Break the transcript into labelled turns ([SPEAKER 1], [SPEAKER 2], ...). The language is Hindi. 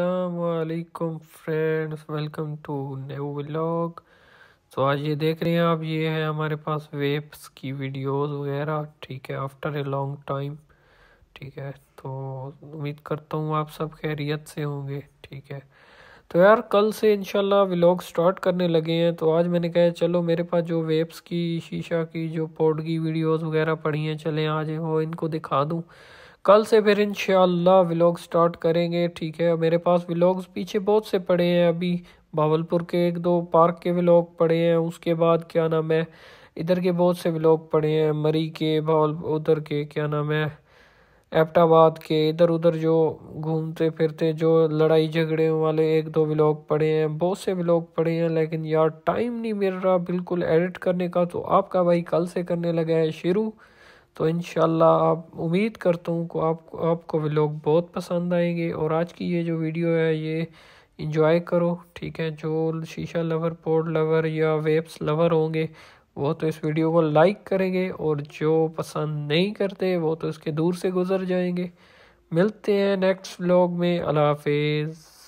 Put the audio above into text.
[SPEAKER 1] अलमेकम friends welcome to new vlog तो आज ये देख रहे हैं आप ये है हमारे पास वेप्स की वीडियोस वगैरह ठीक है आफ्टर ए लॉन्ग टाइम ठीक है तो उम्मीद करता हूँ आप सब खैरियत से होंगे ठीक है तो यार कल से इनशाला व्लॉग स्टार्ट करने लगे हैं तो आज मैंने कहा चलो मेरे पास जो वेप्स की शीशा की जो पोडगी वीडियोज़ वगैरह पड़ी हैं चलें आज वो इनको दिखा दूँ कल से फिर इन व्लॉग स्टार्ट करेंगे ठीक है मेरे पास व्लॉग्स पीछे बहुत से पड़े हैं अभी भावलपुर के एक दो पार्क के व्लॉग पड़े हैं उसके बाद क्या नाम है इधर के बहुत से व्लॉग पड़े हैं मरी के भावल उधर के क्या नाम है एपटाबाद के इधर उधर जो घूमते फिरते जो लड़ाई झगड़े वाले एक दो व्लॉग पड़े हैं बहुत से व्लॉग पड़े हैं लेकिन यार टाइम नहीं मिल रहा बिल्कुल एडिट करने का तो आपका भाई कल से करने लगा है शुरू तो इन आप उम्मीद करता हूँ को आप आपको भी लोग बहुत पसंद आएंगे और आज की ये जो वीडियो है ये इंजॉय करो ठीक है जो शीशा लवर पोर्ट लवर या वेब्स लवर होंगे वो तो इस वीडियो को लाइक करेंगे और जो पसंद नहीं करते वो तो इसके दूर से गुजर जाएंगे मिलते हैं नेक्स्ट व्लॉग में अल्लाह हाफिज़